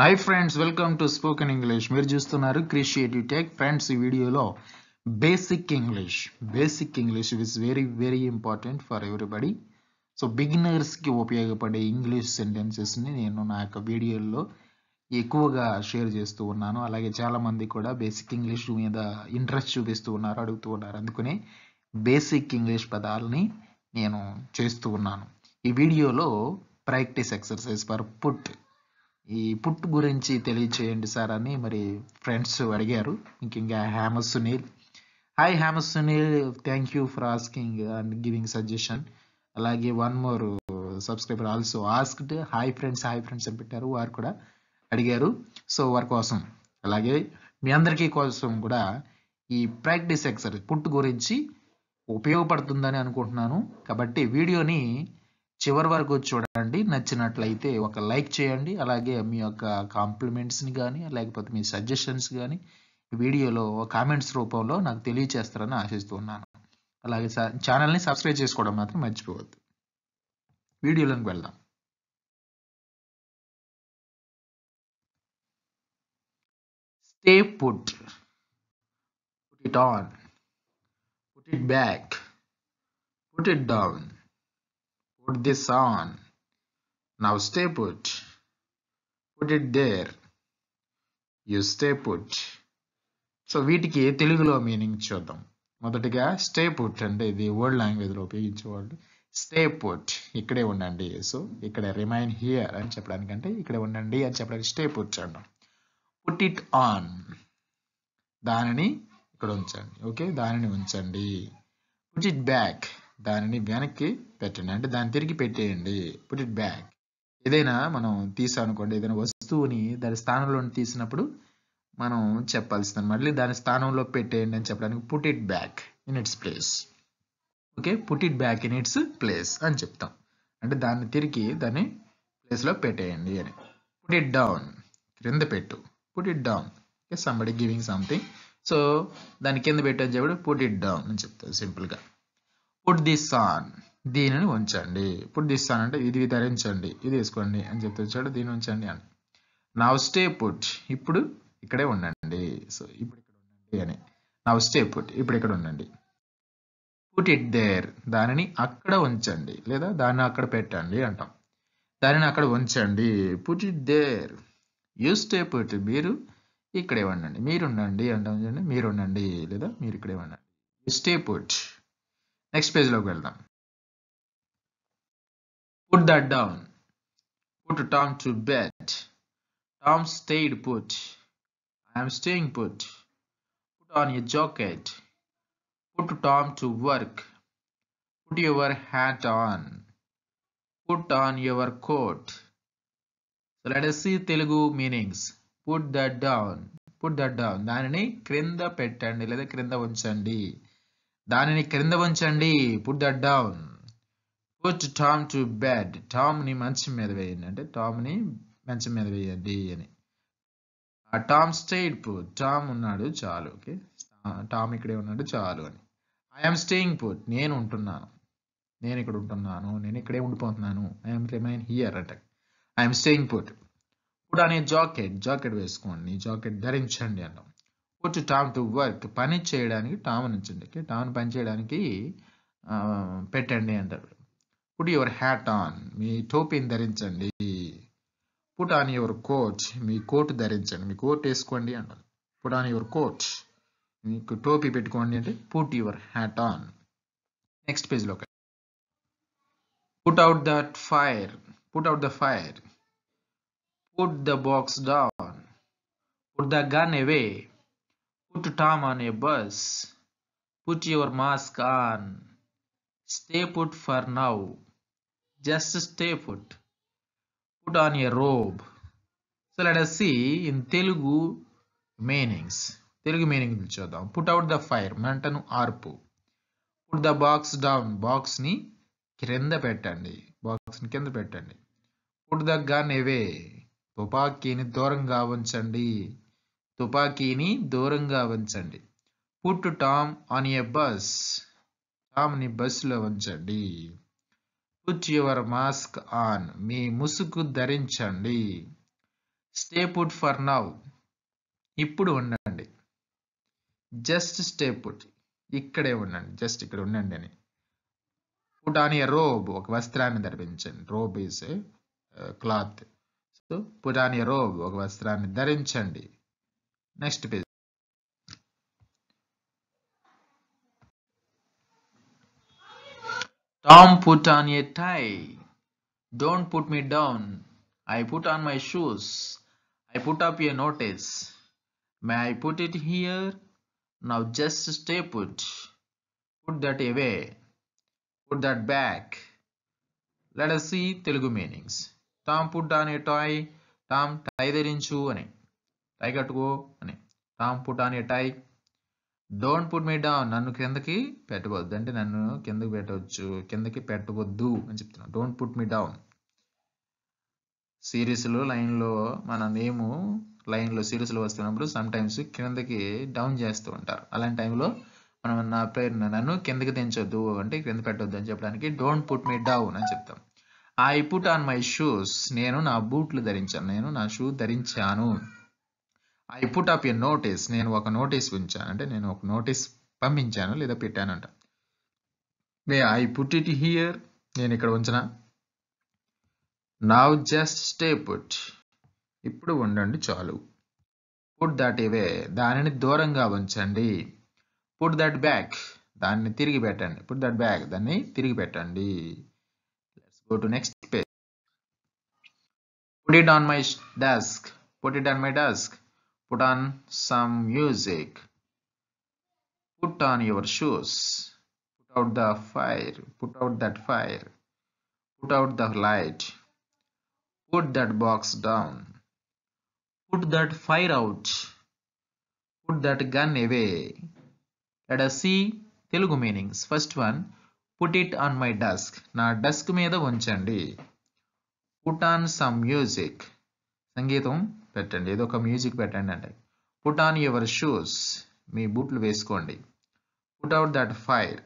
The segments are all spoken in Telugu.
Hi friends welcome to spoken English మీరు చూస్తున్నారు క్రిషియేటివ్ టెక్ ఫ్రెండ్స్ ఈ వీడియోలో basic English basic English is very very important for everybody so బిగినర్స్కి ఉపయోగపడే ఇంగ్లీష్ సెంటెన్సెస్ని నేను నా యొక్క వీడియోల్లో ఎక్కువగా షేర్ చేస్తూ ఉన్నాను అలాగే చాలామంది కూడా బేసిక్ ఇంగ్లీష్ మీద ఇంట్రెస్ట్ చూపిస్తూ ఉన్నారు అడుగుతూ ఉన్నారు అందుకనే బేసిక్ ఇంగ్లీష్ పదాలని నేను చేస్తూ ఉన్నాను ఈ వీడియోలో ప్రాక్టీస్ ఎక్సర్సైజ్ ఫర్ పుట్ ఈ పుట్టు గురించి తెలియచేయండి సార్ అని మరి ఫ్రెండ్స్ అడిగారు ముఖ్యంగా హ్యామస్ సునీల్ హాయ్ హ్యామస్ Sunil thank you for asking and giving suggestion అలాగే one more subscriber also asked hi friends hi friends అని పెట్టారు వారు కూడా అడిగారు సో వారి కోసం అలాగే మీ అందరికీ కోసం కూడా ఈ ప్రాక్టీస్ ఎక్సర్సైజ్ పుట్టు గురించి ఉపయోగపడుతుందని అనుకుంటున్నాను కాబట్టి వీడియోని చివరి వరకు చూడండి నచ్చినట్లయితే ఒక లైక్ చేయండి అలాగే మీ యొక్క కాంప్లిమెంట్స్ని కానీ లేకపోతే మీ సజెషన్స్ కానీ వీడియోలో కామెంట్స్ రూపంలో నాకు తెలియచేస్తారని ఆశిస్తూ ఉన్నాను అలాగే ఛానల్ని సబ్స్క్రైబ్ చేసుకోవడం మాత్రం మర్చిపోవద్దు వీడియోలోకి వెళ్దాం stay put put it on put it back put it down Put this on. Now stay put. Put it there. You stay put. So వీటికి తెలుగులో మీనింగ్ చూద్దాం మొదటిగా స్టే పుట్ అంటే ఇది ఓల్డ్ లాంగ్వేజ్లో ఉపయోగించేవాళ్ళు స్టే పుట్ ఇక్కడే ఉండండి సో ఇక్కడ రిమైన్ హియర్ అని చెప్పడానికంటే ఇక్కడే ఉండండి అని చెప్పడానికి స్టే పుట్ అంటాం పుట్ ఇట్ ఆన్ దానిని ఇక్కడ ఉంచండి ఓకే దానిని ఉంచండి పుట్ ఇట్ బ్యాక్ దానిని వెనక్కి పెట్టండి అంటే దాన్ని తిరిగి పెట్టేయండి పుట్ ఇట్ బ్యాక్ ఏదైనా మనం అనుకోండి ఏదైనా వస్తువుని దాని స్థానంలో తీసినప్పుడు మనం చెప్పాల్సింది మళ్ళీ దాని స్థానంలో పెట్టేయండి అని చెప్పడానికి put it back in its place okay put it back in its place అని చెప్తాం అంటే దాన్ని తిరిగి దాన్ని ప్లేస్లో పెట్టేయండి అని పుట్ ఇట్ డౌన్ క్రింద పెట్టు put it down somebody giving something so దాని కింద పెట్టని చెప్పి పుట్ ఇట్ డౌన్ అని చెప్తాం సింపుల్గా పుట్ దిస్ ఆన్ దీనిని ఉంచండి పుట్ దిస్ ఆన్ అంటే ఇది ధరించండి ఇది వేసుకోండి అని చెప్తే వచ్చాడు దీన్ని ఉంచండి అని నవ్ స్టే పుట్ ఇప్పుడు ఇక్కడే ఉండండి సో ఇప్పుడు ఇక్కడ ఉండండి అని నవ్ స్టే పుట్ ఇప్పుడు ఇక్కడ ఉండండి పుట్ ఇట్ దేర్ దానిని అక్కడ ఉంచండి లేదా దాన్ని అక్కడ పెట్టండి అంటాం దానిని అక్కడ ఉంచండి put it there you stay put మీరు ఇక్కడే ఉండండి మీరు ఉండండి అంటాం చూడండి మీరు ఉండండి లేదా మీరు ఇక్కడే ఉండండి you stay put next page look వెళ్దాం put that down put Tom to bed Tom stayed put I am staying put put on your jacket put Tom to work put your hat on put on your coat so let us see Telugu meanings put that down put that down దానిని క్రింద పెట్టండి లేదా క్రింద ఉంచండి దానిని క్రింద ఉంచండి put that down put Tom to bed టామ్ని మంచం మీద వేయండి అంటే టామ్ని మంచం మీద వేయండి అని ఆ టామ్ స్టేడ్ పుట్ టామ్ ఉన్నాడు చాలు ఓకే టామ్ ఇక్కడే ఉన్నాడు చాలు అని ఐఎమ్ స్టేయింగ్ పుట్ నేను ఉంటున్నాను నేను ఇక్కడ ఉంటున్నాను నేను ఇక్కడే ఉండిపోతున్నాను ఐఎమ్ రిమైన్ హియర్ అట ఐఎమ్ స్టేయింగ్ పుట్ ఇప్పుడు అనే జాకెట్ జాకెట్ వేసుకోండి జాకెట్ ధరించండి అన్నాం టు టామ్ టు వర్క్ పని చేయడానికి టామ్ ఉంచండి ఓకే టామ్ పని చేయడానికి పెట్టండి అంటారు పుట్ యువర్ హ్యాట్ ఆన్ మీ టోపీని ధరించండి పుట్ ఆన్ యువర్ కోట్ మీ కోట్ ధరించండి మీ కోట్ వేసుకోండి అంటారు పుట్ ఆన్ యువర్ కోట్ మీకు టోపీ పెట్టుకోండి అంటే put your hat on next పేజ్లో put out that fire put out the fire put the box down put the gun away Put Tom on a bus. Put your mask on. Stay put for now. Just stay put. Put on a robe. So let us see in Telugu meanings. Telugu meaning Telugu meaning చూద్దాం పుట్ అవుట్ ద ఫైర్ మంటను ఆర్పు పుట్ ద బాక్స్ డౌన్ బాక్స్ని క్రింద పెట్టండి బాక్స్ని కింద పెట్టండి పుట్ ద గన్ ఎవే తుపాకీని దూరంగా ఉంచండి తుపాకీని దూరంగా ఉంచండి put Tom on a bus టామ్ని బస్సులో ఉంచండి పుట్ యువర్ మాస్క్ ఆన్ మీ ముసుగు ధరించండి స్టే పుట్ ఫర్ నౌ ఇప్పుడు ఉండండి జస్ట్ స్టే పుట్ ఇక్కడే ఉండండి జస్ట్ ఇక్కడ ఉండండి అని పుట్ ఆన్ ఎ రోబ్ ఒక వస్త్రాన్ని ధరించండి robe is cloth so put on a robe ఒక వస్త్రాన్ని ధరించండి Next page. Tom put on a tie. Don't put me down. I put on my shoes. I put up a notice. May I put it here? Now just stay put. Put that away. Put that back. Let us see Telugu meanings. Tom put on a tie. Tom tie the అని టై కట్టుకో అని రామ్ పుట్ అని tie don't put me down నన్ను కిందకి పెట్టవద్దు అంటే నన్ను కిందకి పెట్టవచ్చు కిందకి పెట్టవద్దు అని చెప్తున్నాను డోంట్ పుట్ మీ డౌన్ సిరీస్లో లైన్లో మన నేము లైన్లో సిరీస్లో వస్తున్నప్పుడు సమ్ టైమ్స్ కిందకి డౌన్ చేస్తూ ఉంటారు అలాంటి టైంలో మనం నా పేరు నన్ను కిందకి దించొద్దు అంటే కింద పెట్టొద్దు అని చెప్పడానికి డోంట్ పుట్ మీ డౌన్ అని చెప్తాం I put on my shoes నేను నా బూట్లు ధరించాను నేను నా షూ ధరించాను I put up a notice నేను ఒక నోటీస్ ఉంచాను అంటే నేను ఒక నోటీస్ పంపించాను లేదా పెట్టానంట may I put it here నేను ఇక్కడ ఉంచిన నవ్ జస్ట్ స్టే పుట్ ఇప్పుడు ఉండండి చాలు పుట్ దట్ ఇవే దానిని దూరంగా ఉంచండి పుట్ దట్ బ్యాక్ దాన్ని తిరిగి పెట్టండి పుట్ దట్ బ్యాక్ దాన్ని తిరిగి పెట్టండి go to next page put it on my desk put it on my desk put on some music put on your shoes put out the fire put out that fire put out the light put that box down put that fire out put that gun away let us see telugu meanings first one put it on my desk నా desk మీద ఉంచండి పుట్ ఆన్ some music సంగీతం పెట్టండి ఏదో ఒక మ్యూజిక్ పెట్టండి అంటే పుట్ ఆన్ యువర్ షూస్ మీ బూట్లు వేసుకోండి పుట్ అవుట్ దట్ ఫైర్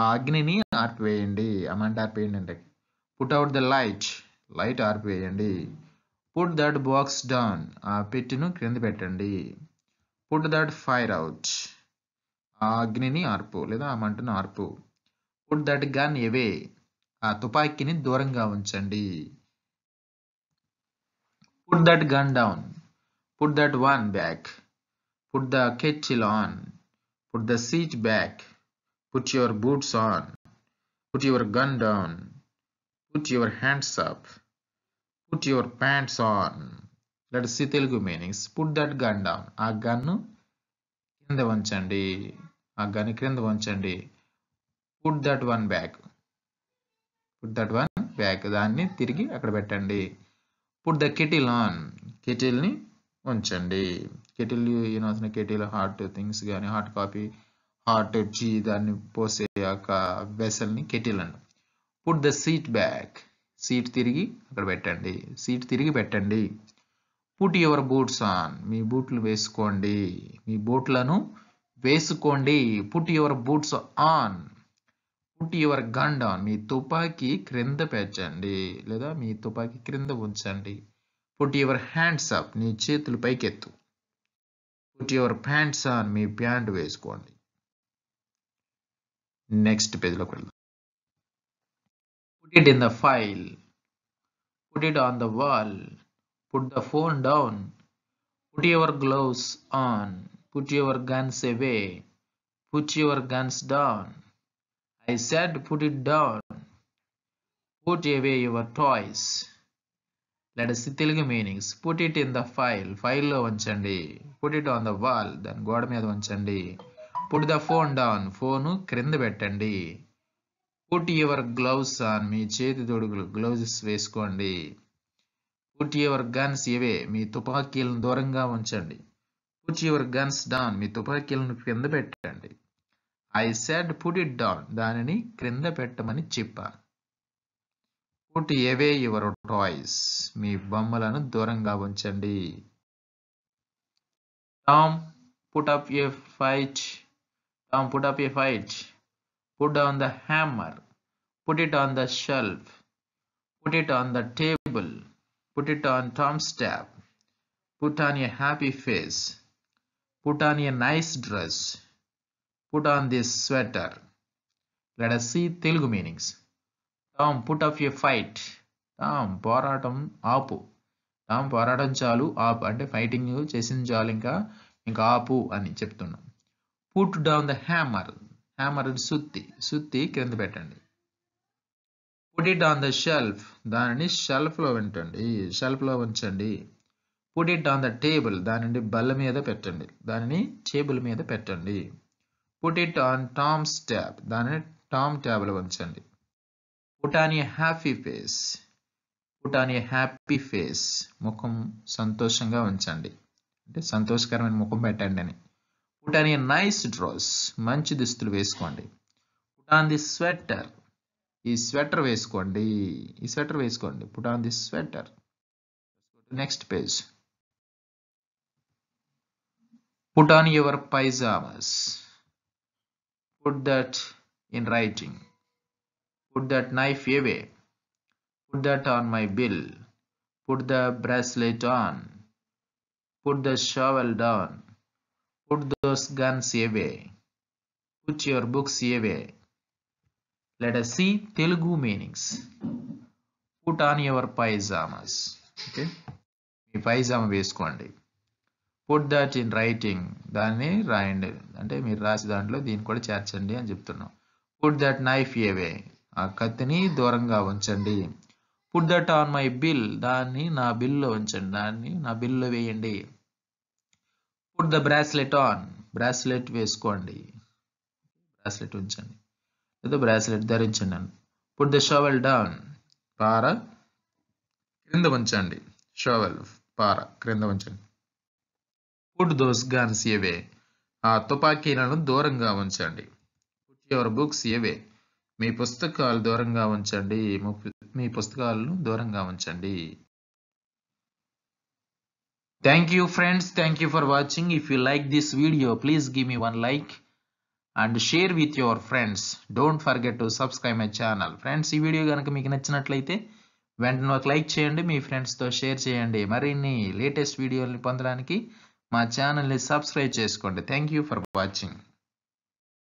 ఆ అగ్నిని ఆర్పివేయండి అమౌంట్ ఆర్పివేయండి అంటే put out the light light ఆర్పివేయండి పుట్ దట్ బాక్స్ డౌన్ ఆ పెట్టును క్రింద పెట్టండి పుట్ దట్ ఫైర్ అవుట్ ఆ అగ్నిని ఆర్పు లేదా ఆ మంటను ఆర్పు పుట్ దట్ గన్ ఎవే ఆ తుపాకీని దూరంగా ఉంచండి Put that gun down. Put that one back. Put the kettle on. Put the seat back. Put your boots on. Put your gun down. Put your hands up. Put your pants on. Let's see Telugu meanings. Put that gun down. ఆ గన్ను కింద వంచండి ఆ గన్ క్రింద వంచండి put that one back put that one back దాన్ని తిరిగి అక్కడ పెట్టండి పుట్ ద కెటిల్ ఆన్ కెటిల్ని ఉంచండి కెటిల్ యూనోసిన కెటిల్ హాట్ థింగ్స్ కానీ హాట్ కాఫీ హాట్ టీ దాన్ని పోసే యొక్క వెసల్ని కెటిల్ అండి put the seat back seat తిరిగి అక్కడ పెట్టండి సీట్ తిరిగి పెట్టండి పుట్ యువర్ బూట్స్ ఆన్ మీ బూట్లు వేసుకోండి మీ బూట్లను వేసుకోండి put your boots on put your gun down మీ తుపాకీ క్రింద పెంచండి లేదా మీ తుపాకీ క్రింద ఉంచండి పుట్ యువర్ హ్యాండ్స్ అప్ నీ చేతులు పైకెత్తు పుట్ యువర్ ప్యాంట్స్ ఆన్ మీ ప్యాంట్ వేసుకోండి నెక్స్ట్ పేజ్లోకి వెళ్దాం put it in the file put it on the wall put the phone down put your gloves on put your guns away put your guns down I said, put it down. Put away your toys. Let see Telugu meanings put it in the file ఫైల్లో ఉంచండి put it on the wall దాని గోడ మీద ఉంచండి put the phone down phone క్రింద పెట్టండి పుట్ యువర్ గ్లౌస్ ఆన్ మీ చేతి తొడుగులు గ్లౌజెస్ వేసుకోండి పుట్ యువర్ గన్స్ ఇవే మీ తుపాకీలను దూరంగా ఉంచండి పుట్ యువర్ గన్స్ డౌన్ మీ తుపాకీలను క్రింద పెట్టండి I said put it down దానిని క్రింద పెట్టమని చెప్పాను పుట్ ఎవే యువర్ టాయ్స్ మీ బొమ్మలను దూరంగా ఉంచండి Tom put up a fight Tom put up a fight put on the hammer put it on the shelf put it on the table put it on Tom stop put on a happy face put on a nice dress put on this sweater. Let us see Telugu meanings. Tom put off a fight Tom పోరాటం ఆపు టామ్ పోరాటం చాలు ఆపు అంటే ఫైటింగ్ చేసింది చాలు ఇంకా ఇంకా ఆపు అని చెప్తున్నాం put down the hammer hammer సుత్తి సుత్తి క్రింద పెట్టండి put it on the shelf దానిని షెల్ఫ్లో పెట్టండి షెల్ఫ్లో ఉంచండి put it on the table దానిని బల్ల మీద పెట్టండి దానిని టేబుల్ మీద పెట్టండి put it on Tom's tab దాన్ని టామ్ ట్యాబ్లో ఉంచండి put on a happy face put on a happy face ముఖం సంతోషంగా ఉంచండి అంటే సంతోషకరమైన ముఖం పెట్టండి అని put on a nice dress మంచి దుస్తులు వేసుకోండి పుట్ ఆన్ ది స్వెటర్ ఈ స్వెటర్ వేసుకోండి ఈ స్వెటర్ వేసుకోండి put on the sweater next page put on your pyjamas Put that in writing. Put that knife away. Put that on my bill. Put the bracelet on. Put the shovel down. Put those guns away. Put your books away. Let us see Telugu meanings. Put on your pajamas. Okay? మీ పైజామ పుట్ దట్ ఇన్ రైటింగ్ దాన్ని రాయండి అంటే మీరు రాసి దాంట్లో దీన్ని కూడా చేర్చండి అని చెప్తున్నాం పుట్ దట్ నైఫ్ ఏవే ఆ కత్తిని దూరంగా ఉంచండి put that on my bill దాన్ని నా బిల్లో ఉంచండి దాన్ని నా బిల్లో వేయండి put the bracelet on bracelet వేసుకోండి బ్రాస్లెట్ ఉంచండి లేదా బ్రాస్లెట్ ధరించండి అని పుట్ ద షోవెల్ డౌన్ పార క్రింద ఉంచండి షోవెల్ పార క్రింద ఉంచండి పుట్ దోస్ గన్స్ ఏవే ఆ తుపాకీలను దూరంగా ఉంచండి పుట్ యువర్ బుక్స్ ఏవే మీ పుస్తకాలు దూరంగా ఉంచండి మీ పుస్తకాలను దూరంగా ఉంచండి thank you friends thank you for watching if you like this video please give me one like and share with your friends don't forget to subscribe my channel friends ఈ వీడియో కనుక మీకు నచ్చినట్లయితే వెంటనే ఒక లైక్ చేయండి మీ ఫ్రెండ్స్తో షేర్ చేయండి మరిన్ని లేటెస్ట్ వీడియోని పొందడానికి మా ఛానల్ని సబ్స్క్రైబ్ చేసుకోండి థ్యాంక్ యూ ఫర్ వాచింగ్